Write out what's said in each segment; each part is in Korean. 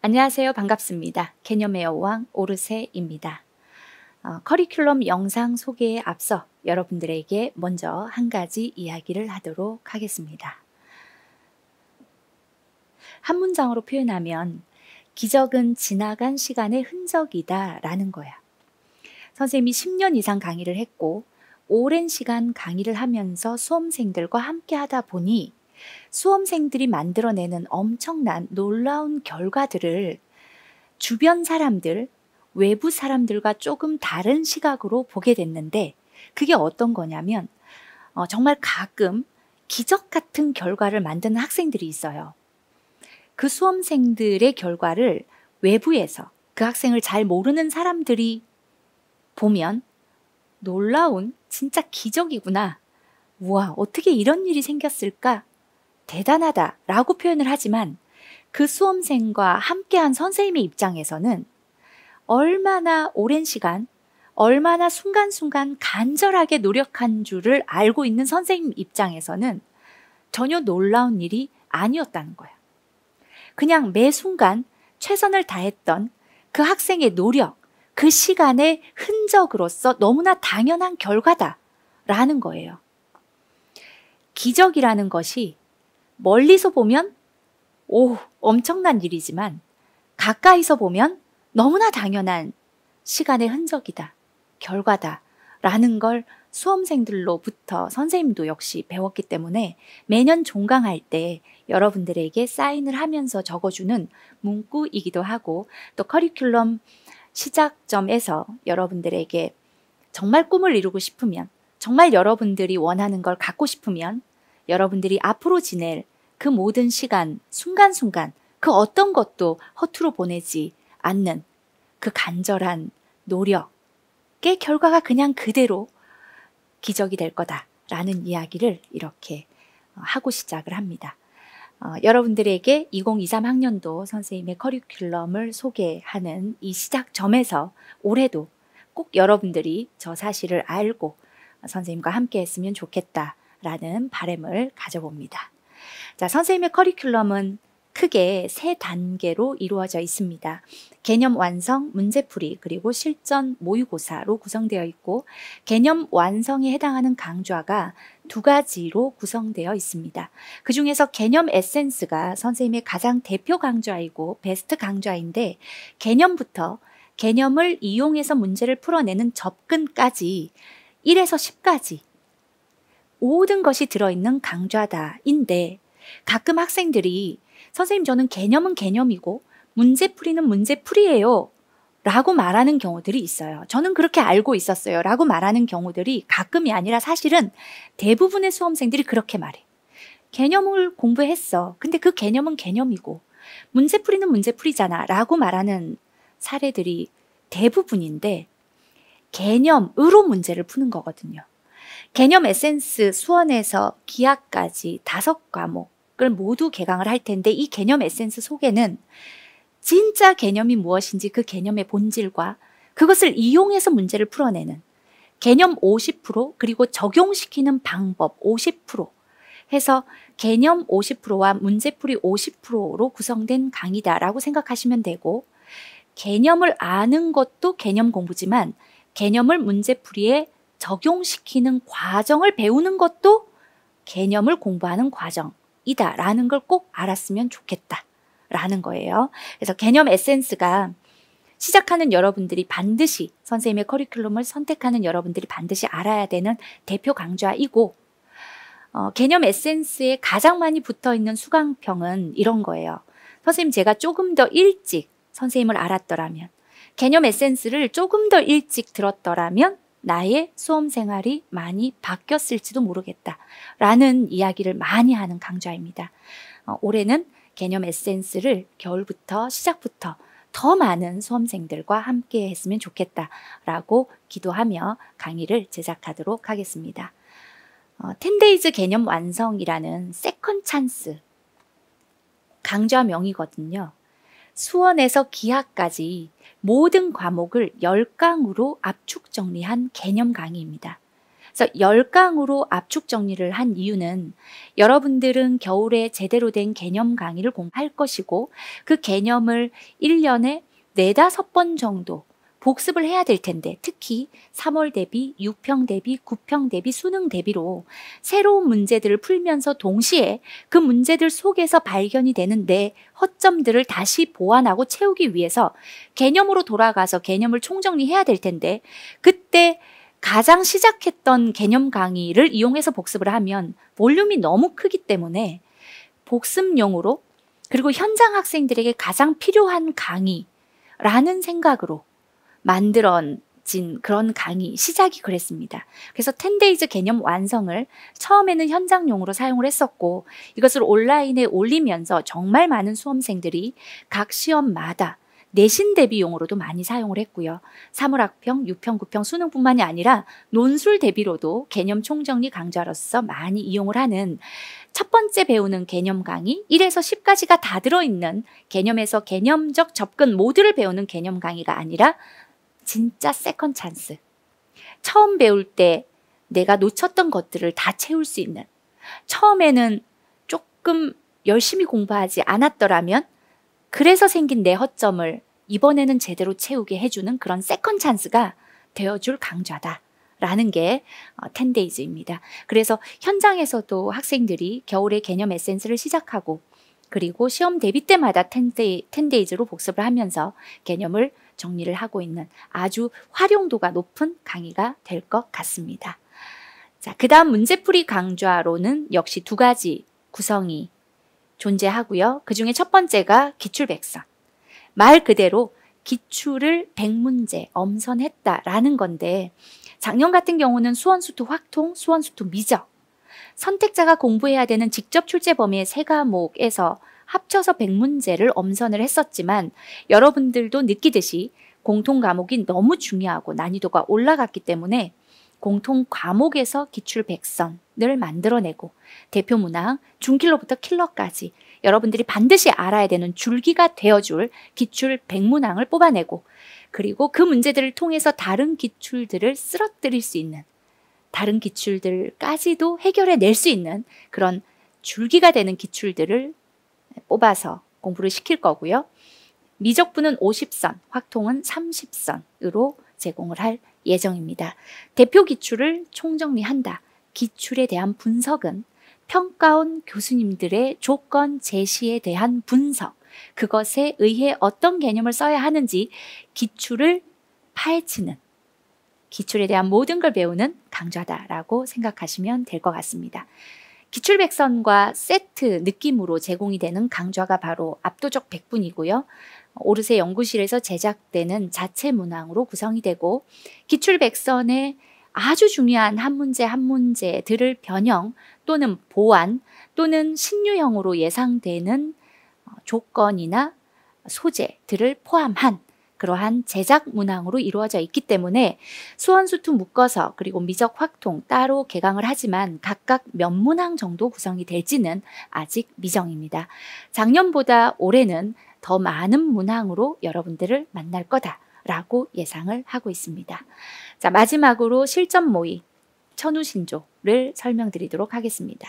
안녕하세요. 반갑습니다. 개념의 여왕 오르세입니다. 어, 커리큘럼 영상 소개에 앞서 여러분들에게 먼저 한 가지 이야기를 하도록 하겠습니다. 한 문장으로 표현하면 기적은 지나간 시간의 흔적이다 라는 거야. 선생님이 10년 이상 강의를 했고 오랜 시간 강의를 하면서 수험생들과 함께 하다 보니 수험생들이 만들어내는 엄청난 놀라운 결과들을 주변 사람들, 외부 사람들과 조금 다른 시각으로 보게 됐는데 그게 어떤 거냐면 어, 정말 가끔 기적 같은 결과를 만드는 학생들이 있어요. 그 수험생들의 결과를 외부에서 그 학생을 잘 모르는 사람들이 보면 놀라운 진짜 기적이구나. 우와, 어떻게 이런 일이 생겼을까? 대단하다 라고 표현을 하지만 그 수험생과 함께한 선생님의 입장에서는 얼마나 오랜 시간, 얼마나 순간순간 간절하게 노력한 줄을 알고 있는 선생님 입장에서는 전혀 놀라운 일이 아니었다는 거야. 그냥 매 순간 최선을 다했던 그 학생의 노력, 그 시간의 흔적으로서 너무나 당연한 결과다라는 거예요. 기적이라는 것이 멀리서 보면 오, 엄청난 일이지만 가까이서 보면 너무나 당연한 시간의 흔적이다, 결과다, 라는 걸 수험생들로부터 선생님도 역시 배웠기 때문에 매년 종강할 때 여러분들에게 사인을 하면서 적어주는 문구이기도 하고 또 커리큘럼 시작점에서 여러분들에게 정말 꿈을 이루고 싶으면 정말 여러분들이 원하는 걸 갖고 싶으면 여러분들이 앞으로 지낼 그 모든 시간, 순간순간 그 어떤 것도 허투루 보내지 않는 그 간절한 노력의 결과가 그냥 그대로 기적이 될 거다라는 이야기를 이렇게 어, 하고 시작을 합니다. 어, 여러분들에게 2023 학년도 선생님의 커리큘럼을 소개하는 이 시작점에서 올해도 꼭 여러분들이 저 사실을 알고 선생님과 함께 했으면 좋겠다 라는 바램을 가져봅니다. 자, 선생님의 커리큘럼은 크게 세 단계로 이루어져 있습니다. 개념 완성, 문제풀이, 그리고 실전 모의고사로 구성되어 있고 개념 완성에 해당하는 강좌가 두 가지로 구성되어 있습니다. 그 중에서 개념 에센스가 선생님의 가장 대표 강좌이고 베스트 강좌인데 개념부터 개념을 이용해서 문제를 풀어내는 접근까지 1에서 10까지 모든 것이 들어있는 강좌다인데 가끔 학생들이 선생님 저는 개념은 개념이고 문제풀이는 문제풀이에요. 라고 말하는 경우들이 있어요. 저는 그렇게 알고 있었어요. 라고 말하는 경우들이 가끔이 아니라 사실은 대부분의 수험생들이 그렇게 말해. 개념을 공부했어. 근데 그 개념은 개념이고, 문제풀이는 문제풀이잖아. 라고 말하는 사례들이 대부분인데, 개념으로 문제를 푸는 거거든요. 개념 에센스 수원에서 기하까지 다섯 과목을 모두 개강을 할 텐데 이 개념 에센스 속에는 진짜 개념이 무엇인지 그 개념의 본질과 그것을 이용해서 문제를 풀어내는 개념 50% 그리고 적용시키는 방법 50% 해서 개념 50%와 문제풀이 50%로 구성된 강의다라고 생각하시면 되고 개념을 아는 것도 개념 공부지만 개념을 문제풀이에 적용시키는 과정을 배우는 것도 개념을 공부하는 과정이다라는 걸 꼭 알았으면 좋겠다라는 거예요. 그래서 개념 에센스가 시작하는 여러분들이 반드시 선생님의 커리큘럼을 선택하는 여러분들이 반드시 알아야 되는 대표 강좌이고 어, 개념 에센스에 가장 많이 붙어 있는 수강평은 이런 거예요. 선생님 제가 조금 더 일찍 선생님을 알았더라면 개념 에센스를 조금 더 일찍 들었더라면 나의 수험 생활이 많이 바뀌었을지도 모르겠다. 라는 이야기를 많이 하는 강좌입니다. 어, 올해는 개념 에센스를 겨울부터 시작부터 더 많은 수험생들과 함께 했으면 좋겠다라고 기도하며 강의를 제작하도록 하겠습니다. 어, 10데이즈 개념 완성이라는 세컨 찬스 강좌명이거든요. 수원에서 기하까지 모든 과목을 열강으로 압축 정리한 개념 강의입니다. 그래서 1강으로 압축 정리를 한 이유는 여러분들은 겨울에 제대로 된 개념 강의를 공부할 것이고 그 개념을 1년에 4, 5번 정도 복습을 해야 될 텐데 특히 3월 대비, 6평 대비, 9평 대비, 수능 대비로 새로운 문제들을 풀면서 동시에 그 문제들 속에서 발견이 되는 내 허점들을 다시 보완하고 채우기 위해서 개념으로 돌아가서 개념을 총정리해야 될 텐데 그때 가장 시작했던 개념 강의를 이용해서 복습을 하면 볼륨이 너무 크기 때문에 복습용으로 그리고 현장 학생들에게 가장 필요한 강의라는 생각으로 만들어진 그런 강의 시작이 그랬습니다. 그래서 10데이즈 개념 완성을 처음에는 현장용으로 사용을 했었고 이것을 온라인에 올리면서 정말 많은 수험생들이 각 시험마다 내신 대비용으로도 많이 사용을 했고요. 사물학평, 6평, 9평 수능뿐만이 아니라 논술 대비로도 개념 총정리 강좌로서 많이 이용을 하는 첫 번째 배우는 개념 강의 1에서 10까지가 다 들어있는 개념에서 개념적 접근 모두를 배우는 개념 강의가 아니라 진짜 세컨 찬스. 처음 배울 때 내가 놓쳤던 것들을 다 채울 수 있는 처음에는 조금 열심히 공부하지 않았더라면 그래서 생긴 내 허점을 이번에는 제대로 채우게 해주는 그런 세컨 찬스가 되어줄 강좌다. 라는 게 어, 텐데이즈입니다. 그래서 현장에서도 학생들이 겨울에 개념 에센스를 시작하고 그리고 시험 대비 때마다 텐데이, 텐데이즈로 복습을 하면서 개념을 정리를 하고 있는 아주 활용도가 높은 강의가 될 것 같습니다. 자, 그 다음 문제풀이 강좌로는 역시 두 가지 구성이 존재하고요. 그 중에 첫 번째가 기출백선. 말 그대로 기출을 100문제 엄선했다라는 건데 작년 같은 경우는 수원수토 확통, 수원수토 미적 선택자가 공부해야 되는 직접 출제 범위의 세 과목에서 합쳐서 100문제를 엄선을 했었지만 여러분들도 느끼듯이 공통 과목이 너무 중요하고 난이도가 올라갔기 때문에 공통 과목에서 기출 백선을 만들어내고 대표 문항 중킬로부터 킬러까지 여러분들이 반드시 알아야 되는 줄기가 되어줄 기출 백문항을 뽑아내고 그리고 그 문제들을 통해서 다른 기출들을 쓰러뜨릴 수 있는 다른 기출들까지도 해결해 낼 수 있는 그런 줄기가 되는 기출들을 뽑아서 공부를 시킬 거고요. 미적분은 50선, 확통은 30선으로 제공을 할 예정입니다. 대표 기출을 총정리한다. 기출에 대한 분석은 평가원 교수님들의 조건 제시에 대한 분석, 그것에 의해 어떤 개념을 써야 하는지 기출을 파헤치는, 기출에 대한 모든 걸 배우는 강좌다라고 생각하시면 될 것 같습니다. 기출백선과 세트 느낌으로 제공이 되는 강좌가 바로 압도적 백분이고요. 오르세 연구실에서 제작되는 자체 문항으로 구성이 되고 기출백선의 아주 중요한 한 문제 한 문제들을 변형 또는 보완 또는 신유형으로 예상되는 어, 조건이나 소재들을 포함한 그러한 제작 문항으로 이루어져 있기 때문에 수원수투 묶어서 그리고 미적 확통 따로 개강을 하지만 각각 몇 문항 정도 구성이 될지는 아직 미정입니다. 작년보다 올해는 더 많은 문항으로 여러분들을 만날 거다. 라고 예상을 하고 있습니다. 자, 마지막으로 실전 모의, 천우신조를 설명드리도록 하겠습니다.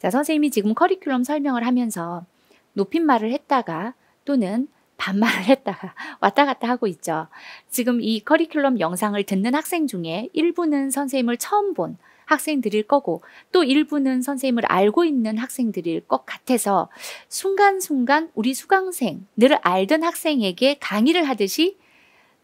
자, 선생님이 지금 커리큘럼 설명을 하면서 높임말을 했다가 또는 반말을 했다가 왔다 갔다 하고 있죠. 지금 이 커리큘럼 영상을 듣는 학생 중에 일부는 선생님을 처음 본 학생들일 거고 또 일부는 선생님을 알고 있는 학생들일 것 같아서 순간순간 우리 수강생들 알던 학생에게 강의를 하듯이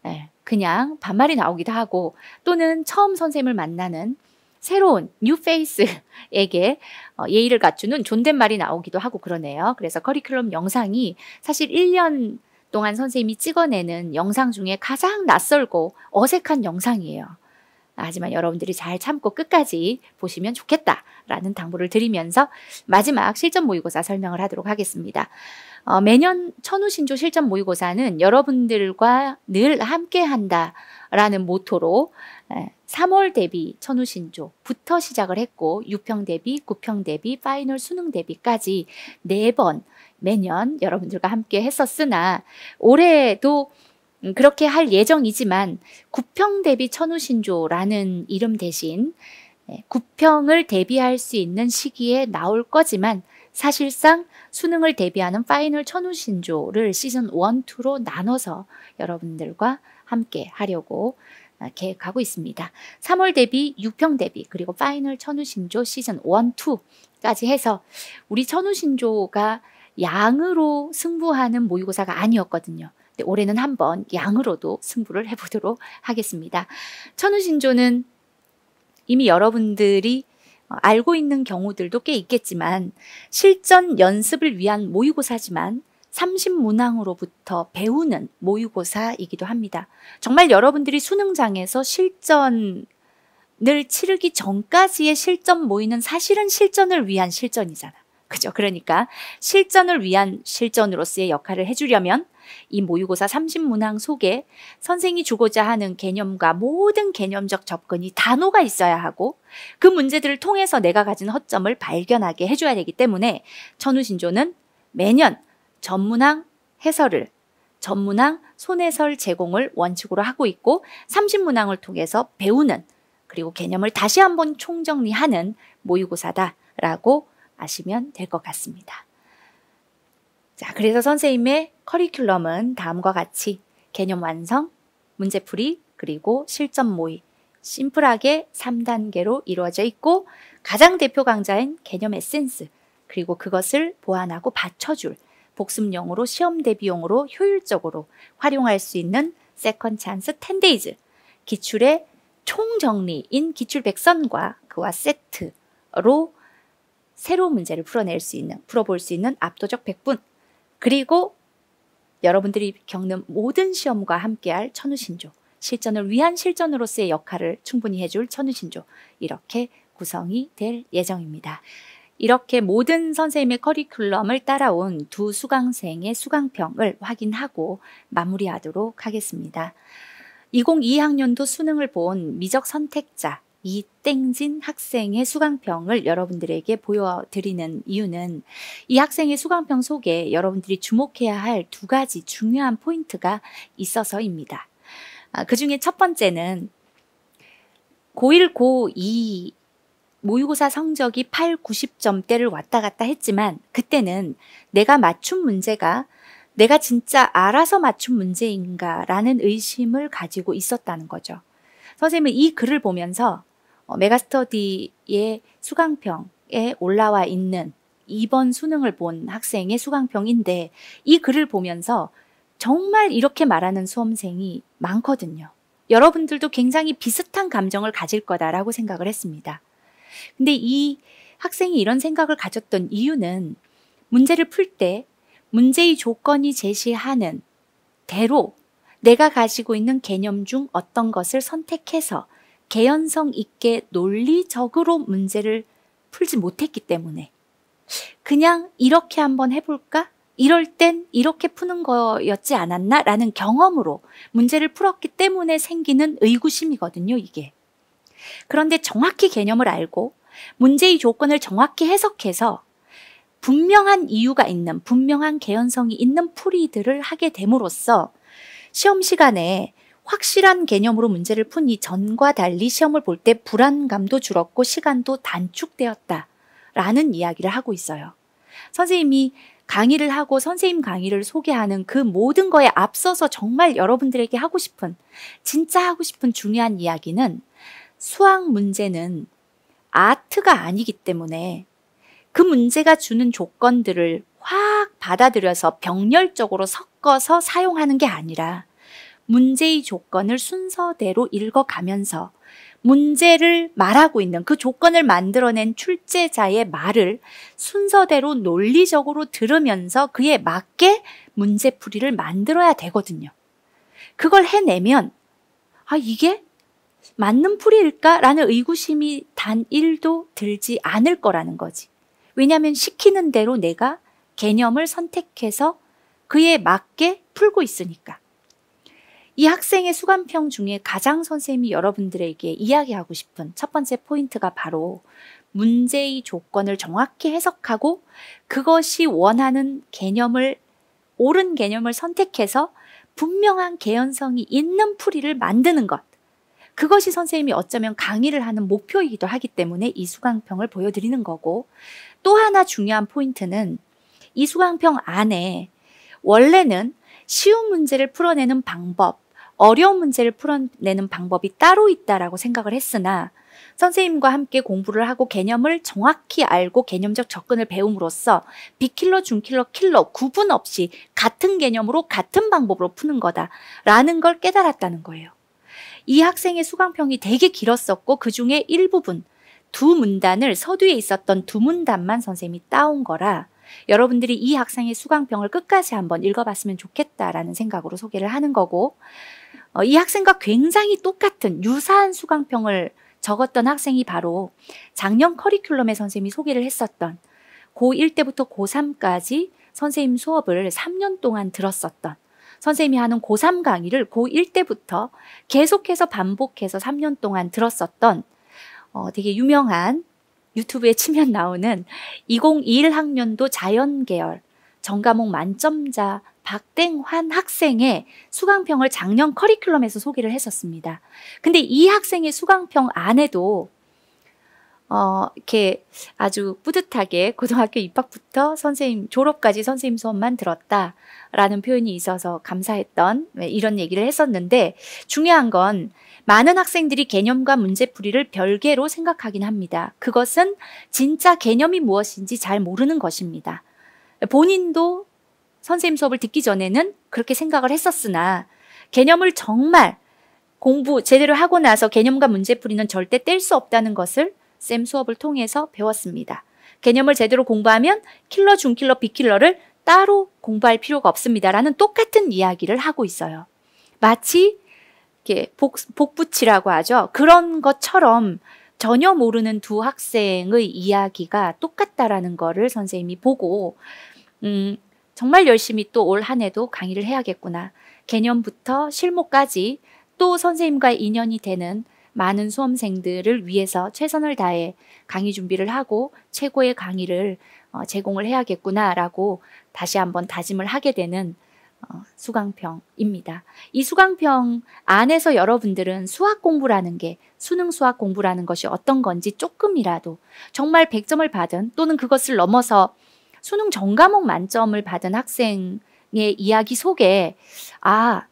예, 그냥 반말이 나오기도 하고 또는 처음 선생님을 만나는 새로운 뉴 페이스에게 어, 예의를 갖추는 존댓말이 나오기도 하고 그러네요. 그래서 커리큘럼 영상이 사실 1년 동안 선생님이 찍어내는 영상 중에 가장 낯설고 어색한 영상이에요. 하지만 여러분들이 잘 참고 끝까지 보시면 좋겠다라는 당부를 드리면서 마지막 실전 모의고사 설명을 하도록 하겠습니다. 어, 매년 천우신조 실전 모의고사는 여러분들과 늘 함께한다라는 모토로 에, 3월 대비 천우신조부터 시작을 했고 6평 대비, 9평 대비, 파이널 수능 대비까지 4번 매년 여러분들과 함께 했었으나 올해도 음, 그렇게 할 예정이지만 9평 대비 천우신조라는 이름 대신 9평을 예, 대비할 수 있는 시기에 나올 거지만 사실상 수능을 대비하는 파이널 천우신조를 시즌 1, 2로 나눠서 여러분들과 함께 하려고 아, 계획하고 있습니다. 3월 대비 6평 대비 그리고 파이널 천우신조 시즌 1, 2까지 해서 우리 천우신조가 양으로 승부하는 모의고사가 아니었거든요. 근데 올해는 한번 양으로도 승부를 해보도록 하겠습니다. 천우신조는 이미 여러분들이 어, 알고 있는 경우들도 꽤 있겠지만 실전 연습을 위한 모의고사지만 30문항으로부터 배우는 모의고사이기도 합니다. 정말 여러분들이 수능장에서 실전을 치르기 전까지의 실전 모의는 사실은 실전을 위한 실전이잖아. 그죠? 그러니까 실전을 위한 실전으로서의 역할을 해주려면 이 모의고사 30문항 속에 선생이 주고자 하는 개념과 모든 개념적 접근이 단호가 있어야 하고 그 문제들을 통해서 내가 가진 허점을 발견하게 해줘야 되기 때문에 천우신조는 매년 전문항 해설을 전문항 손해설 제공을 원칙으로 하고 있고 30문항을 통해서 배우는 그리고 개념을 다시 한번 총정리하는 모의고사다라고 아시면 될 것 같습니다. 자, 그래서 선생님의 커리큘럼은 다음과 같이 개념 완성, 문제풀이, 그리고 실전 모의 심플하게 3단계로 이루어져 있고 가장 대표 강좌인 개념 에센스 그리고 그것을 보완하고 받쳐줄 복습용으로 시험 대비용으로 효율적으로 활용할 수 있는 세컨 찬스 10데이즈 기출의 총정리인 기출 백선과 그와 세트로 새로 운 문제를 풀어낼 수 있는 풀어볼 수 있는 압도적 100분 그리고 여러분들이 겪는 모든 시험과 함께할 천우신조 실전을 위한 실전으로서의 역할을 충분히 해줄 천우신조 이렇게 구성이 될 예정입니다. 이렇게 모든 선생님의 커리큘럼을 따라온 두 수강생의 수강평을 확인하고 마무리하도록 하겠습니다. 2022학년도 수능을 본 미적 선택자 이 땡진 학생의 수강평을 여러분들에게 보여드리는 이유는 이 학생의 수강평 속에 여러분들이 주목해야 할 두 가지 중요한 포인트가 있어서입니다. 아, 그 중에 첫 번째는 고1, 고2 모의고사 성적이 8, 90점대를 왔다 갔다 했지만 그때는 내가 맞춘 문제가 내가 진짜 알아서 맞춘 문제인가라는 의심을 가지고 있었다는 거죠. 선생님은 이 글을 보면서 어, 메가스터디의 수강평에 올라와 있는 이번 수능을 본 학생의 수강평인데 이 글을 보면서 정말 이렇게 말하는 수험생이 많거든요. 여러분들도 굉장히 비슷한 감정을 가질 거다라고 생각을 했습니다. 근데 이 학생이 이런 생각을 가졌던 이유는 문제를 풀 때 문제의 조건이 제시하는 대로 내가 가지고 있는 개념 중 어떤 것을 선택해서 개연성 있게 논리적으로 문제를 풀지 못했기 때문에 그냥 이렇게 한번 해볼까? 이럴 땐 이렇게 푸는 거였지 않았나? 라는 경험으로 문제를 풀었기 때문에 생기는 의구심이거든요, 이게. 그런데 정확히 개념을 알고 문제의 조건을 정확히 해석해서 분명한 이유가 있는 분명한 개연성이 있는 풀이들을 하게 됨으로써 시험 시간에 확실한 개념으로 문제를 푼 이 전과 달리 시험을 볼 때 불안감도 줄었고 시간도 단축되었다. 라는 이야기를 하고 있어요. 선생님이 강의를 하고 선생님 강의를 소개하는 그 모든 거에 앞서서 정말 여러분들에게 하고 싶은, 진짜 하고 싶은 중요한 이야기는 수학 문제는 아트가 아니기 때문에 그 문제가 주는 조건들을 확 받아들여서 병렬적으로 섞어서 사용하는 게 아니라 문제의 조건을 순서대로 읽어가면서 문제를 말하고 있는 그 조건을 만들어낸 출제자의 말을 순서대로 논리적으로 들으면서 그에 맞게 문제풀이를 만들어야 되거든요. 그걸 해내면, 아, 이게 맞는 풀이일까라는 의구심이 단 1도 들지 않을 거라는 거지. 왜냐하면 시키는 대로 내가 개념을 선택해서 그에 맞게 풀고 있으니까. 이 학생의 수감평 중에 가장 선생님이 여러분들에게 이야기하고 싶은 첫 번째 포인트가 바로 문제의 조건을 정확히 해석하고 그것이 원하는 개념을 옳은 개념을 선택해서 분명한 개연성이 있는 풀이를 만드는 것. 그것이 선생님이 어쩌면 강의를 하는 목표이기도 하기 때문에 이수강평을 보여드리는 거고 또 하나 중요한 포인트는 이수강평 안에 원래는 쉬운 문제를 풀어내는 방법, 어려운 문제를 풀어내는 방법이 따로 있다라고 생각을 했으나 선생님과 함께 공부를 하고 개념을 정확히 알고 개념적 접근을 배움으로써 비킬러, 중킬러, 킬러 구분 없이 같은 개념으로 같은 방법으로 푸는 거다라는 걸 깨달았다는 거예요. 이 학생의 수강평이 되게 길었었고 그 중에 일부분 두 문단을 서두에 있었던 두 문단만 선생님이 따온 거라 여러분들이 이 학생의 수강평을 끝까지 한번 읽어봤으면 좋겠다라는 생각으로 소개를 하는 거고 어, 이 학생과 굉장히 똑같은 유사한 수강평을 적었던 학생이 바로 작년 커리큘럼에 선생님이 소개를 했었던 고1 때부터 고3까지 선생님 수업을 3년 동안 들었었던 선생님이 하는 고3 강의를 고1 때부터 계속해서 반복해서 3년 동안 들었었던 어, 되게 유명한 유튜브에 치면 나오는 2021 학년도 자연계열 전과목 만점자 박땡환 학생의 수강평을 작년 커리큘럼에서 소개를 했었습니다. 근데 이 학생의 수강평 안에도 어, 이렇게 아주 뿌듯하게 고등학교 입학부터 선생님 졸업까지 선생님 수업만 들었다라는 표현이 있어서 감사했던 네, 이런 얘기를 했었는데 중요한 건 많은 학생들이 개념과 문제풀이를 별개로 생각하긴 합니다. 그것은 진짜 개념이 무엇인지 잘 모르는 것입니다. 본인도 선생님 수업을 듣기 전에는 그렇게 생각을 했었으나 개념을 정말 공부 제대로 하고 나서 개념과 문제풀이는 절대 뗄 수 없다는 것을 쌤 수업을 통해서 배웠습니다. 개념을 제대로 공부하면 킬러, 중킬러, 비킬러를 따로 공부할 필요가 없습니다라는 똑같은 이야기를 하고 있어요. 마치 이렇게 복, 복붙이라고 하죠. 그런 것처럼 전혀 모르는 두 학생의 이야기가 똑같다라는 거를 선생님이 보고, 음, 정말 열심히 또 올 한 해도 강의를 해야겠구나. 개념부터 실무까지 또 선생님과 인연이 되는 많은 수험생들을 위해서 최선을 다해 강의 준비를 하고 최고의 강의를 어, 제공을 해야겠구나라고 다시 한번 다짐을 하게 되는 어, 수강평입니다. 이 수강평 안에서 여러분들은 수학 공부라는 게 수능 수학 공부라는 것이 어떤 건지 조금이라도 정말 100점을 받은 또는 그것을 넘어서 수능 전 과목 만점을 받은 학생의 이야기 속에 아,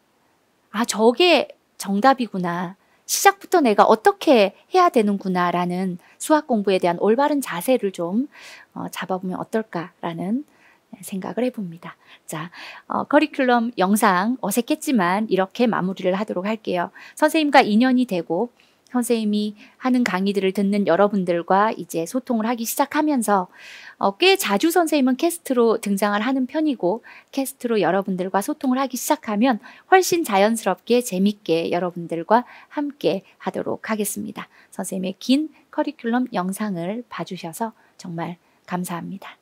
아 저게 정답이구나. 시작부터 내가 어떻게 해야 되는구나라는 수학 공부에 대한 올바른 자세를 좀 어, 잡아보면 어떨까라는 생각을 해봅니다. 자, 어, 커리큘럼 영상 어색했지만 이렇게 마무리를 하도록 할게요. 선생님과 인연이 되고 선생님이 하는 강의들을 듣는 여러분들과 이제 소통을 하기 시작하면서 어, 꽤 자주 선생님은 캐스트로 등장을 하는 편이고 캐스트로 여러분들과 소통을 하기 시작하면 훨씬 자연스럽게 재밌게 여러분들과 함께 하도록 하겠습니다. 선생님의 긴 커리큘럼 영상을 봐주셔서 정말 감사합니다.